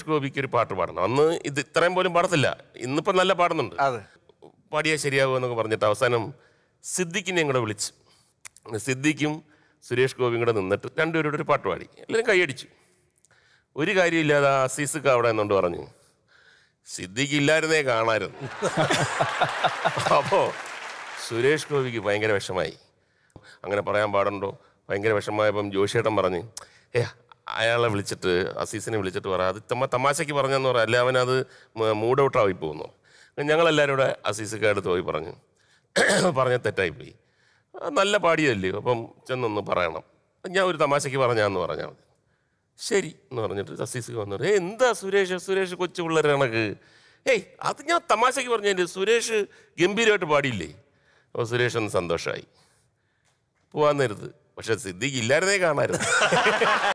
സുരേഷ് ഗോപിക്ക് ഒരു പാട്ട് പാടണം അന്ന് ഇത് ഇത്രയും പോലും പാടത്തില്ല ഇന്നിപ്പോ നല്ല പാടുന്നുണ്ട് പാടിയാൽ ശരിയാവുക എന്നൊക്കെ പറഞ്ഞിട്ട് അവസാനം സിദ്ദിഖിനെ ഞങ്ങളെ വിളിച്ച് സിദ്ദിഖും സുരേഷ് ഗോപിയും കൂടെ നിന്നിട്ട് രണ്ടുപേരും ഒരു പാട്ട് പാടി എല്ലാവരും കൈയടിച്ചു ഒരു കാര്യമില്ലാതെ അസീസക്ക് അവിടെ എന്നുകൊണ്ട് പറഞ്ഞു സിദ്ദിഖ് ഇല്ലായിരുന്നേ കാണായിരുന്നു അപ്പോ സുരേഷ് ഗോപിക്ക് ഭയങ്കര വിഷമായി അങ്ങനെ പറയാൻ പാടുണ്ടോ ഭയങ്കര വിഷമായപ്പം ജോഷിയേട്ടൻ പറഞ്ഞ് ഏ അയാളെ വിളിച്ചിട്ട് അസീസിനെ വിളിച്ചിട്ട് പറയാം അത് തമ്മ തമാശയ്ക്ക് പറഞ്ഞെന്ന് പറയാം അല്ലെ അവനത് മൂഡ് ഔട്ടായി പോകുന്നു ഞങ്ങളെല്ലാവരും കൂടെ അസീസൊക്കെ അടുത്ത് പോയി പറഞ്ഞു പറഞ്ഞ തെറ്റായിപ്പോയി നല്ല പാടിയല്ലേ അപ്പം ചെന്നൊന്ന് പറയണം ഞാൻ ഒരു തമാശയ്ക്ക് പറഞ്ഞാന്ന് പറഞ്ഞാൽ മതി ശരി എന്ന് പറഞ്ഞിട്ട് അസീസ് വന്നു ഏ എന്താ സുരേഷ് സുരേഷ് കൊച്ചു പിള്ളേർ കണക്ക് ഏയ് അത് ഞാൻ തമാശയ്ക്ക് പറഞ്ഞതിൻ്റെ സുരേഷ് ഗംഭീരമായിട്ട് പാടിയില്ലേ അപ്പോൾ സുരേഷ് ഒന്ന് സന്തോഷമായി പോകാൻ നേരത്ത് പക്ഷെ സിദ്ദിഖ് ഇല്ലായിരുന്നേ കാണാമായിരുന്നു